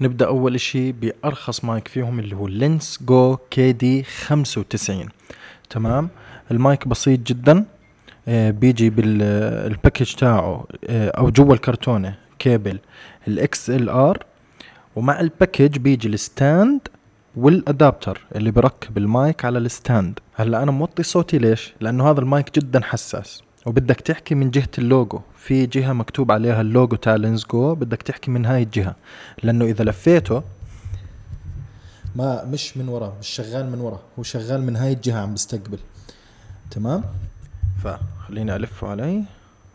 نبدا اول اشي بارخص مايك فيهم اللي هو لينس جو كي دي 95 تمام المايك بسيط جدا آه، بيجي بالباكج آه، تاعه آه، او جوا الكرتونه كيبل الاكس ال ار ومع الباكج بيجي الستاند والادابتر اللي بركب المايك على الستاند هلا انا موطي صوتي ليش لانه هذا المايك جدا حساس وبدك تحكي من جهة اللوجو في جهة مكتوب عليها اللوجو تاع لينز جو بدك تحكي من هاي الجهة لأنه إذا لفيته ما مش من ورا مش شغال من ورا هو شغال من هاي الجهة عم بستقبل تمام فخليني ألفه علي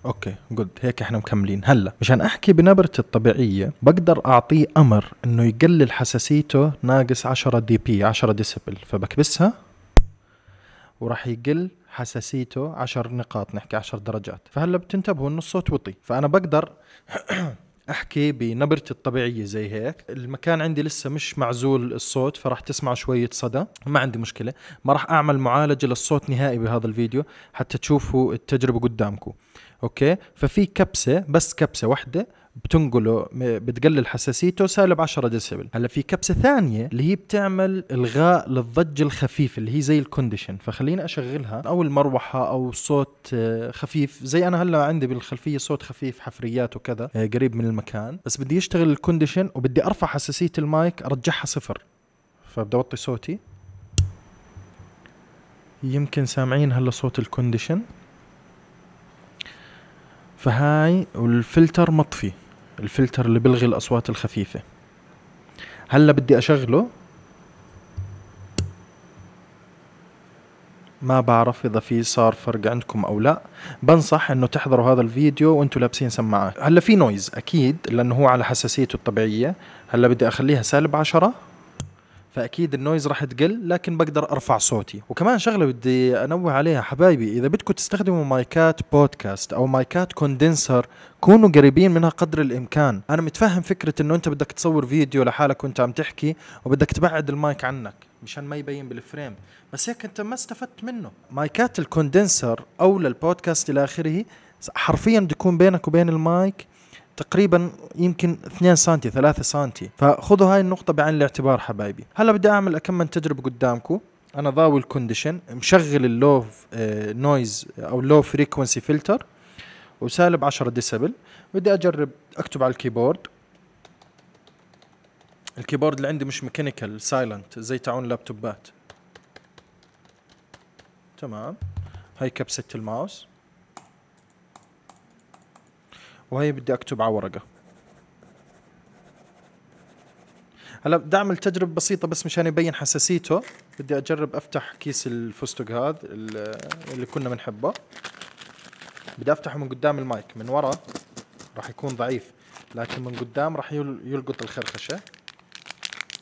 اوكي جود هيك احنا مكملين هلا مشان احكي بنبرتي الطبيعيه بقدر اعطيه امر انه يقلل حساسيته ناقص 10 دي بي 10 ديسبل فبكبسها وراح يقل حساسيته 10 نقاط نحكي 10 درجات فهلا بتنتبهوا انه الصوت وطي فانا بقدر احكي بنبرتي الطبيعيه زي هيك المكان عندي لسه مش معزول الصوت فراح تسمع شويه صدى ما عندي مشكله ما راح اعمل معالجه للصوت نهائي بهذا الفيديو حتى تشوفوا التجربه قدامكم اوكي ففي كبسه بس كبسه واحده بتنقله بتقلل حساسيته سالب 10 ديسيبل هلا في كبسه ثانيه اللي هي بتعمل الغاء للضج الخفيف اللي هي زي الكونديشن فخليني اشغلها او المروحه او صوت آه، خفيف زي انا هلا عندي بالخلفيه صوت خفيف حفريات وكذا آه، قريب من المكان بس بدي يشتغل الكونديشن وبدي ارفع حساسيه المايك ارجعها صفر فبدي اوطي صوتي يمكن سامعين هلا صوت الكونديشن فهاي والفلتر مطفي الفلتر اللي بلغي الاصوات الخفيفه هلا بدي اشغله ما بعرف اذا في صار فرق عندكم او لا بنصح انه تحضروا هذا الفيديو وانتم لابسين سماعات هلا في نويز اكيد لانه هو على حساسيته الطبيعيه هلا بدي اخليها سالب عشرة فاكيد النويز راح تقل لكن بقدر ارفع صوتي وكمان شغله بدي انوه عليها حبايبي اذا بدكم تستخدموا مايكات بودكاست او مايكات كوندنسر كونوا قريبين منها قدر الامكان انا متفهم فكره انه انت بدك تصور فيديو لحالك وانت عم تحكي وبدك تبعد المايك عنك مشان ما يبين بالفريم بس هيك انت ما استفدت منه مايكات الكوندنسر او للبودكاست الى اخره حرفيا بده يكون بينك وبين المايك تقريبا يمكن 2 سنتي 3 سنتي فخذوا هاي النقطة بعين الاعتبار حبايبي هلا بدي اعمل كم من تجربة قدامكم انا ضاوي الكونديشن مشغل اللو نويز آه، او لو فريكونسي فلتر وسالب 10 ديسبل بدي اجرب اكتب على الكيبورد الكيبورد اللي عندي مش ميكانيكال سايلنت زي تاعون لابتوبات تمام هاي كبسة الماوس وهي بدي اكتب على ورقه هلا بدي اعمل تجربه بسيطه بس مشان يبين حساسيته بدي اجرب افتح كيس الفستق هذا اللي كنا بنحبه بدي افتحه من قدام المايك من ورا راح يكون ضعيف لكن من قدام راح يلقط الخرخشه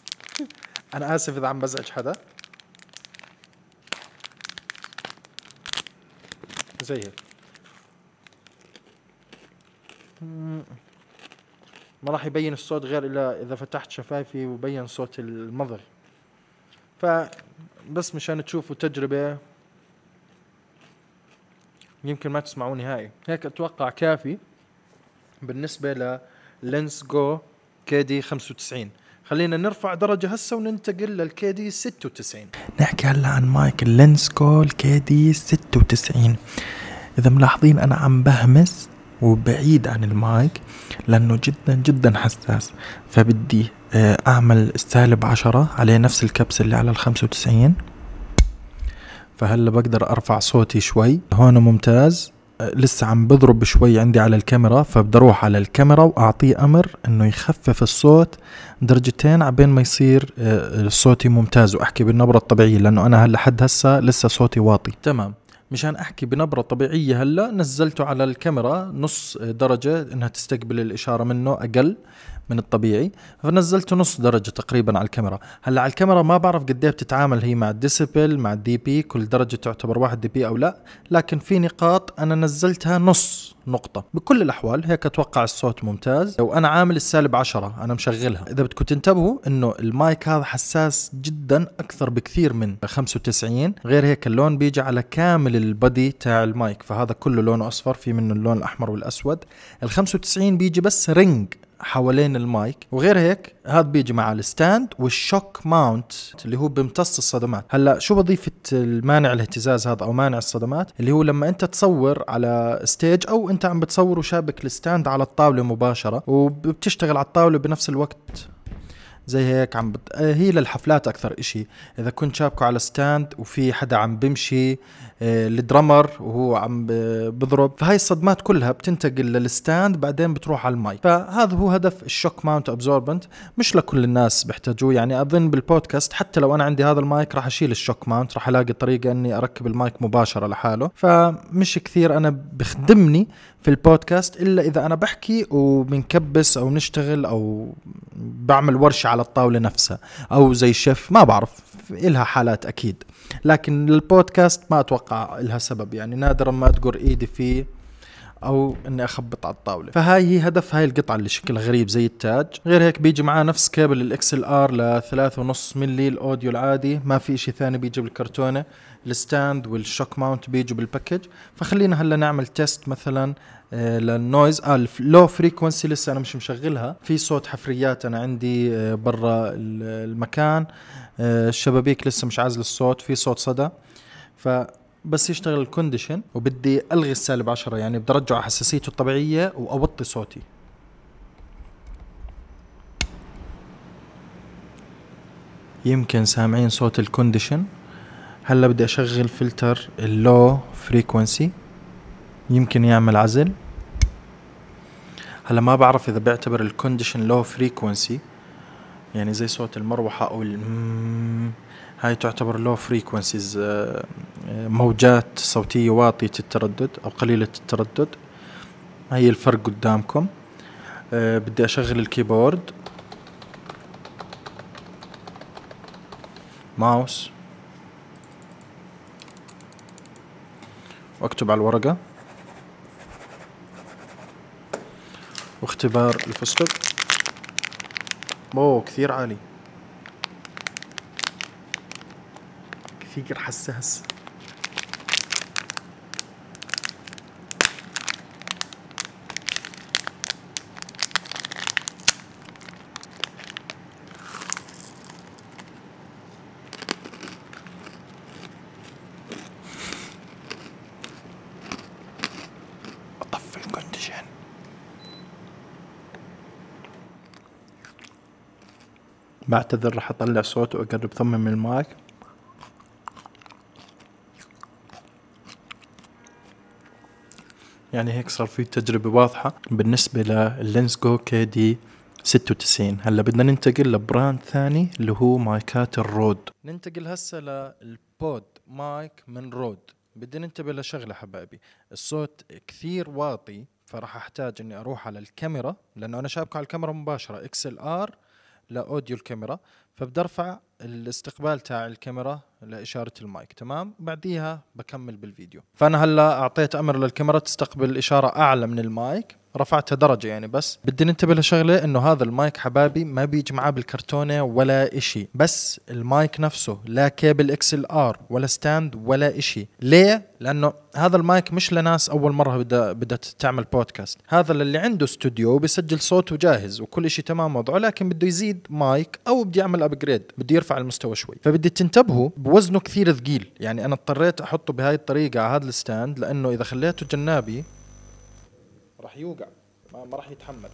انا اسف اذا عم بزعج حدا زي هيك ما راح يبين الصوت غير الا اذا فتحت شفايفي وبين صوت ف فبس مشان تشوفوا تجربة يمكن ما تسمعوا نهائي هيك اتوقع كافي بالنسبة للينس جو كي دي 95 خلينا نرفع درجة هسه وننتقل للكي دي 96 نحكي هلا عن مايك اللينس جو الكي دي 96 اذا ملاحظين انا عم بهمس وبعيد عن المايك لانه جدا جدا حساس فبدي آه، اعمل سالب عشرة عليه نفس الكبس اللي على الخمسة وتسعين فهلا بقدر ارفع صوتي شوي هون ممتاز آه، لسه عم بضرب شوي عندي على الكاميرا فبدي اروح على الكاميرا واعطيه امر انه يخفف الصوت درجتين عبين ما يصير آه، صوتي ممتاز واحكي بالنبره الطبيعيه لانه انا هلا حد هسه لسه صوتي واطي تمام مشان احكي بنبره طبيعيه هلا نزلته على الكاميرا نص درجه انها تستقبل الاشاره منه اقل من الطبيعي فنزلت نص درجة تقريبا على الكاميرا هلا على الكاميرا ما بعرف قد ايه بتتعامل هي مع الديسيبل مع الدي بي كل درجة تعتبر واحد دي بي او لا لكن في نقاط انا نزلتها نص نقطة بكل الأحوال هيك أتوقع الصوت ممتاز لو أنا عامل السالب عشرة أنا مشغلها إذا بدكم تنتبهوا أنه المايك هذا حساس جدا أكثر بكثير من 95 غير هيك اللون بيجي على كامل البدي تاع المايك فهذا كله لونه أصفر في منه اللون الأحمر والأسود ال 95 بيجي بس رنج حوالين المايك وغير هيك هذا بيجي مع الستاند والشوك ماونت اللي هو بيمتص الصدمات هلا شو وظيفه المانع الاهتزاز هذا او مانع الصدمات اللي هو لما انت تصور على ستيج او انت عم بتصور وشابك الستاند على الطاوله مباشره وبتشتغل على الطاوله بنفس الوقت زي هيك عم بت... آه، هي للحفلات اكثر اشي اذا كنت شابكه على ستاند وفي حدا عم بمشي الدرامر آه، وهو عم بضرب فهي الصدمات كلها بتنتقل للستاند بعدين بتروح على المايك فهذا هو هدف الشوك ماونت ابزوربنت مش لكل الناس بيحتاجوه يعني اظن بالبودكاست حتى لو انا عندي هذا المايك راح اشيل الشوك ماونت راح الاقي طريقه اني اركب المايك مباشره لحاله فمش كثير انا بخدمني في البودكاست الا اذا انا بحكي وبنكبس او نشتغل او بعمل ورشه على الطاوله نفسها او زي شيف ما بعرف إلها حالات اكيد لكن للبودكاست ما اتوقع لها سبب يعني نادرا ما ادقر ايدي فيه او اني اخبط على الطاوله فهاي هي هدف هاي القطعه اللي شكلها غريب زي التاج غير هيك بيجي معاه نفس كابل الاكس ال ار ل 3.5 ملي الاوديو العادي ما في شيء ثاني بيجي بالكرتونه الستاند والشوك ماونت بيجوا بالباكج فخلينا هلا نعمل تيست مثلا للنويز آه لو آه، فريكونسي لسه انا مش مشغلها في صوت حفريات انا عندي آه، برا المكان آه، الشبابيك لسه مش عازل الصوت في صوت صدى ف بس يشتغل الكونديشن وبدي الغي السالب 10 يعني بدي ارجع حساسيته الطبيعيه واوطي صوتي يمكن سامعين صوت الكونديشن هلا بدي اشغل فلتر اللو فريكونسي يمكن يعمل عزل هلا ما بعرف اذا بيعتبر الكونديشن لو فريكونسي يعني زي صوت المروحة او هاي تعتبر لو فريكونسيز آه، آه، موجات صوتية واطية التردد او قليلة التردد هي الفرق قدامكم آه، بدي اشغل الكيبورد ماوس واكتب على الورقة واختبار الفستق مو كثير عالي كثير حساس بعتذر راح اطلع صوت واقرب ثم من المايك يعني هيك صار في تجربة واضحة بالنسبة لللينز جو كي دي 96 هلا بدنا ننتقل لبراند ثاني اللي هو مايكات الرود ننتقل هسه للبود مايك من رود بدي ننتبه لشغله حبايبي الصوت كثير واطي فراح احتاج اني اروح على الكاميرا لانه انا شابكه على الكاميرا مباشره اكس ال ار لاوديو الكاميرا فبدي ارفع الاستقبال تاع الكاميرا لاشاره المايك تمام بعديها بكمل بالفيديو فانا هلا اعطيت امر للكاميرا تستقبل اشاره اعلى من المايك رفعتها درجه يعني بس بدي ننتبه لشغله انه هذا المايك حبايبي ما بيجي معاه بالكرتونه ولا إشي بس المايك نفسه لا كيبل اكس ال ار ولا ستاند ولا إشي ليه لانه هذا المايك مش لناس اول مره بدها بدها تعمل بودكاست هذا اللي عنده استوديو بيسجل صوته جاهز وكل شيء تمام وضعه لكن بده يزيد مايك او بده يعمل ابجريد بده يرفع المستوى شوي فبدي تنتبهوا بوزنه كثير ثقيل يعني انا اضطريت احطه بهاي الطريقه على هذا الستاند لانه اذا خليته جنابي راح يوقع ما راح يتحمل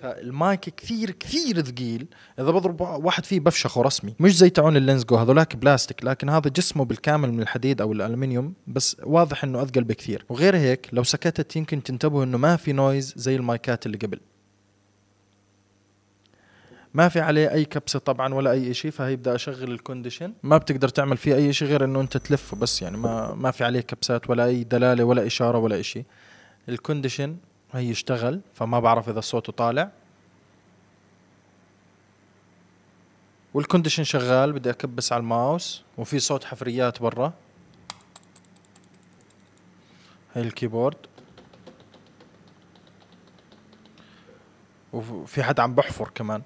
فالمايك كثير كثير ثقيل اذا بضرب واحد فيه بفشخه رسمي مش زي تعون اللينز جو هذولاك بلاستيك لكن هذا جسمه بالكامل من الحديد او الالمنيوم بس واضح انه اثقل بكثير وغير هيك لو سكتت يمكن تنتبهوا انه ما في نويز زي المايكات اللي قبل ما في عليه اي كبسه طبعا ولا اي شيء فهيبدا اشغل الكونديشن ما بتقدر تعمل فيه اي شيء غير انه انت تلفه بس يعني ما ما في عليه كبسات ولا اي دلاله ولا اشاره ولا شيء الكونديشن هي اشتغل فما بعرف اذا صوته طالع والكونديشن شغال بدي اكبس على الماوس وفي صوت حفريات برا هاي الكيبورد وفي حد عم بحفر كمان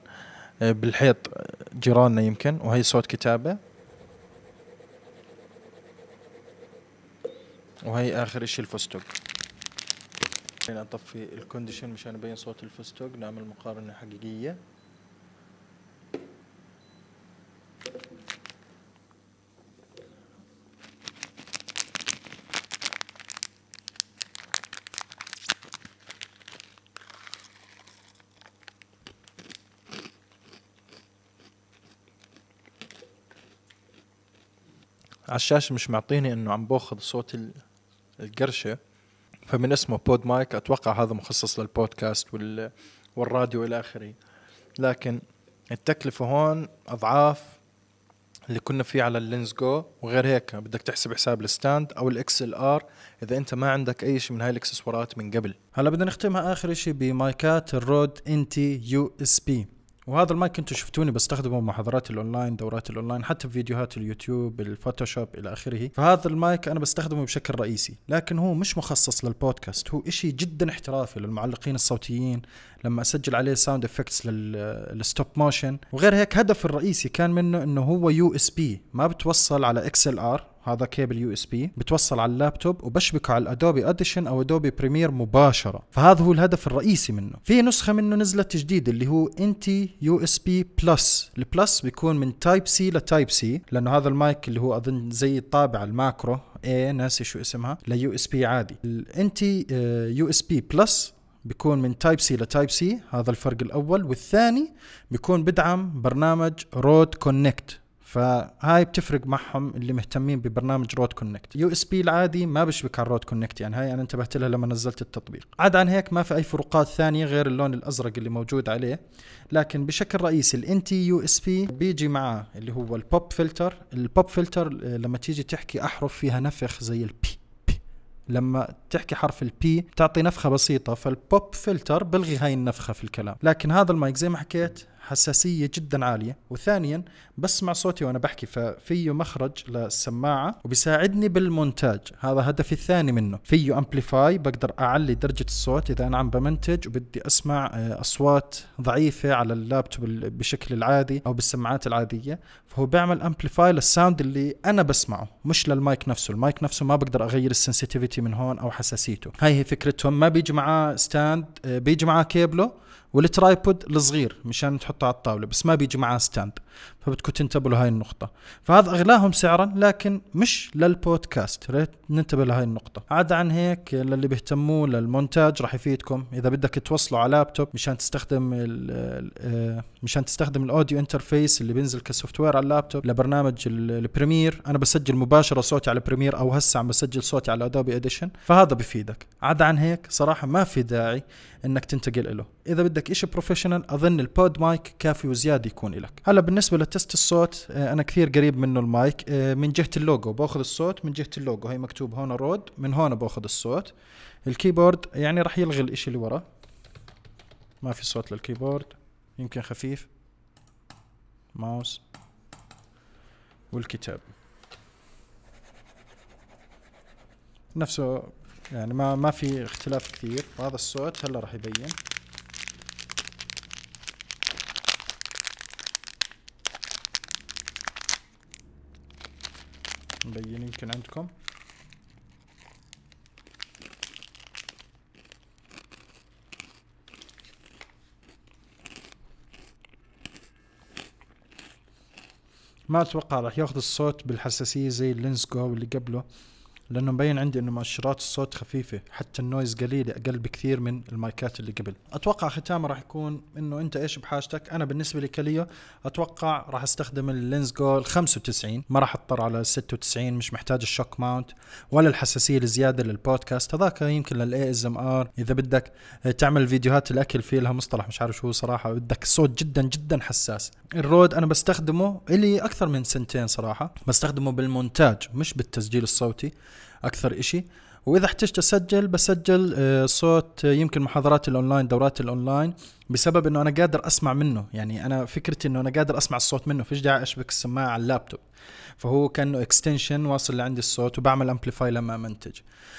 آه، بالحيط آه، جيراننا يمكن وهي صوت كتابة وهي آخر اشي الفستق خلينا نطفي الكونديشن مشان يبين صوت الفستق نعمل مقارنة حقيقية على الشاشة مش معطيني انه عم باخذ صوت القرشة فمن اسمه بود مايك اتوقع هذا مخصص للبودكاست وال والراديو الى اخره لكن التكلفه هون اضعاف اللي كنا فيه على اللينز جو وغير هيك بدك تحسب حساب الستاند او الاكس ال ار اذا انت ما عندك اي شيء من هاي الاكسسوارات من قبل هلا بدنا نختمها اخر شيء بمايكات الرود ان تي يو اس بي وهذا المايك انتم شفتوني بستخدمه بمحاضرات الاونلاين دورات الاونلاين حتى بفيديوهات اليوتيوب الفوتوشوب الى اخره فهذا المايك انا بستخدمه بشكل رئيسي لكن هو مش مخصص للبودكاست هو اشي جدا احترافي للمعلقين الصوتيين لما اسجل عليه ساوند افكتس للستوب موشن وغير هيك هدف الرئيسي كان منه انه هو يو اس بي ما بتوصل على اكس ال ار هذا كيبل يو اس بي بتوصل على اللابتوب وبشبكه على الادوبي اديشن او ادوبي بريمير مباشره فهذا هو الهدف الرئيسي منه في نسخه منه نزلت جديد اللي هو انتي يو اس بي بلس البلس بيكون من تايب سي لتايب سي لانه هذا المايك اللي هو اظن زي الطابع الماكرو ايه ناسي شو اسمها ليو اس بي عادي الانتي يو اس بي بلس بيكون من تايب سي لتايب سي هذا الفرق الاول والثاني بيكون بدعم برنامج رود كونكت فهاي بتفرق معهم اللي مهتمين ببرنامج رود كونكت يو اس بي العادي ما بيشبك على الرود كونكت يعني هاي انا انتبهت لها لما نزلت التطبيق عاد عن هيك ما في اي فروقات ثانيه غير اللون الازرق اللي موجود عليه لكن بشكل رئيسي الان تي يو اس بي بيجي معاه اللي هو البوب فلتر البوب فلتر لما تيجي تحكي احرف فيها نفخ زي البي لما تحكي حرف البي تعطي نفخه بسيطه فالبوب فلتر بلغي هاي النفخه في الكلام لكن هذا المايك زي ما حكيت حساسية جدا عالية وثانيا بسمع صوتي وأنا بحكي ففيه مخرج للسماعة وبيساعدني بالمونتاج هذا هدفي الثاني منه فيه أمبليفاي بقدر أعلي درجة الصوت إذا أنا عم بمنتج وبدي أسمع آه، أصوات ضعيفة على اللابتوب بشكل العادي أو بالسماعات العادية فهو بيعمل أمبليفاي للساوند اللي أنا بسمعه مش للمايك نفسه المايك نفسه ما بقدر أغير السنسيتيفيتي من هون أو حساسيته هاي هي فكرتهم ما بيجي معاه ستاند آه، بيجي معاه كيبله والترايبود الصغير مشان تحط يحطها على الطاوله بس ما بيجي معاه ستاند فبتكون تنتبه لهاي النقطة فهذا أغلاهم سعرا لكن مش للبودكاست ريت ننتبه لهاي النقطة عدا عن هيك للي بيهتموا للمونتاج راح يفيدكم إذا بدك توصله على لابتوب مشان تستخدم آه، مشان تستخدم الأوديو انترفيس اللي بينزل كسوفت وير على اللابتوب لبرنامج البريمير أنا بسجل مباشرة صوتي على البريمير أو هسه عم بسجل صوتي على أدوبي إديشن فهذا بفيدك عدا عن هيك صراحة ما في داعي إنك تنتقل له إذا بدك إشي بروفيشنال أظن البود مايك كافي وزيادة يكون لك هلا بالنسبة بالنسبه لتست الصوت آه، انا كثير قريب منه المايك آه، من جهه اللوجو باخذ الصوت من جهه اللوجو هي مكتوب هون رود من هون باخذ الصوت الكيبورد يعني راح يلغي الاشي اللي ورا ما في صوت للكيبورد يمكن خفيف ماوس والكتاب نفسه يعني ما ما في اختلاف كثير هذا الصوت هلا راح يبين مبين يمكن عندكم ما اتوقع راح ياخذ الصوت بالحساسيه زي اللينز جو اللي قبله لانه مبين عندي انه مؤشرات الصوت خفيفه حتى النويز قليله اقل بكثير من المايكات اللي قبل اتوقع ختامه راح يكون انه انت ايش بحاجتك انا بالنسبه لي كليا اتوقع راح استخدم اللينز جول 95 ما راح اضطر على 96 مش محتاج الشوك ماونت ولا الحساسيه الزياده للبودكاست هذاك يمكن للاي اس ام ار اذا بدك تعمل فيديوهات الاكل في لها مصطلح مش عارف شو صراحه بدك صوت جدا جدا حساس الرود انا بستخدمه الي اكثر من سنتين صراحه بستخدمه بالمونتاج مش بالتسجيل الصوتي اكثر اشي واذا احتجت اسجل بسجل آه، صوت آه، يمكن محاضرات الاونلاين دورات الاونلاين بسبب انه انا قادر اسمع منه يعني انا فكرتي انه انا قادر اسمع الصوت منه فيش داعي اشبك السماعه على اللابتوب فهو كانه اكستنشن واصل لعندي الصوت وبعمل امبليفاي لما منتج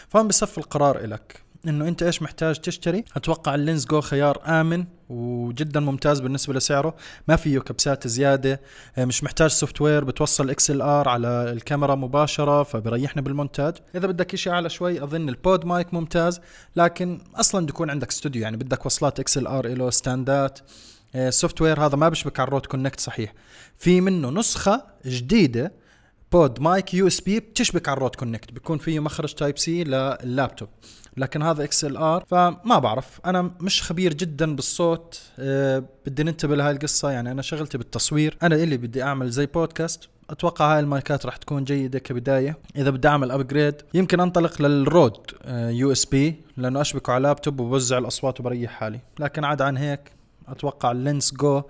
فهون بصف القرار لك انه انت ايش محتاج تشتري اتوقع اللينز جو خيار امن وجدا ممتاز بالنسبه لسعره ما فيه كبسات زياده آه، مش محتاج سوفت وير بتوصل اكس ال ار على الكاميرا مباشره فبريحنا بالمونتاج اذا بدك شيء اعلى شوي اظن البود مايك ممتاز لكن اصلا بده يكون عندك استوديو يعني بدك وصلات اكس ال ار له ستاندات السوفت آه، وير هذا ما بشبك على الروت كونكت صحيح في منه نسخه جديده بود مايك يو اس بي بتشبك على الروت كونكت بيكون فيه مخرج تايب سي لللابتوب لكن هذا اكس ال ار فما بعرف انا مش خبير جدا بالصوت آه، بدي ننتبه لهي القصه يعني انا شغلتي بالتصوير انا اللي بدي اعمل زي بودكاست اتوقع هاي المايكات راح تكون جيده كبدايه اذا بدي اعمل ابجريد يمكن انطلق للرود آه، يو اس بي لانه اشبكه على لابتوب وبوزع الاصوات وبريح حالي لكن عاد عن هيك اتوقع اللينس جو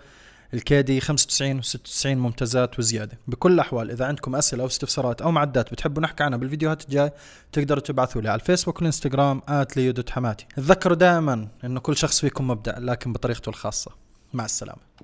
الكادي 95 و96 ممتازات وزياده بكل الاحوال اذا عندكم اسئله او استفسارات او معدات بتحبوا نحكي عنها بالفيديوهات الجاي تقدروا تبعثوا لي على الفيسبوك والانستغرام @ليودت حماتي تذكروا دائما انه كل شخص فيكم مبدع لكن بطريقته الخاصه مع السلامه